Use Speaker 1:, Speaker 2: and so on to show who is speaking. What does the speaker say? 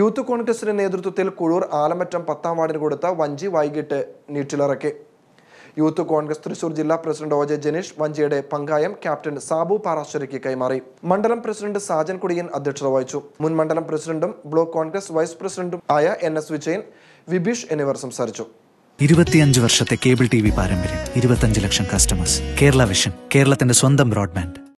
Speaker 1: youth കോൺഗ്രസിന്റെ നേതൃത്വത്തിൽ കുഴൂർ ആലമറ്റം പത്താം വാർഡിന് കൊടുത്ത വഞ്ചി വൈകിട്ട് നീറ്റിലിറക്കി യൂത്ത് കോൺഗ്രസ് തൃശൂർ ജില്ലാ പ്രസിഡന്റ് ഒ ജെ ജനീഷ് വഞ്ചിയുടെ പങ്കായം ക്യാപ്റ്റൻ സാബു പാറാശ്ശേരിക്ക് കൈമാറി മണ്ഡലം പ്രസിഡന്റ് സാജൻ കുടിയൻ അധ്യക്ഷത വഹിച്ചു മുൻ മണ്ഡലം പ്രസിഡന്റും ബ്ലോക്ക് കോൺഗ്രസ് വൈസ് പ്രസിഡന്റും ആയ എൻ എസ് വിജയൻ വിബീഷ് എന്നിവർ സംസാരിച്ചു
Speaker 2: ഇരുപത്തിയഞ്ച് വർഷത്തെ കേബിൾ ടി വി പാരമ്പര്യം ഇരുപത്തിയഞ്ച് ലക്ഷം കസ്റ്റമേഴ്സ് കേരള വിഷൻ കേരളത്തിന്റെ സ്വന്തം ബ്രോഡ്ബാൻഡ്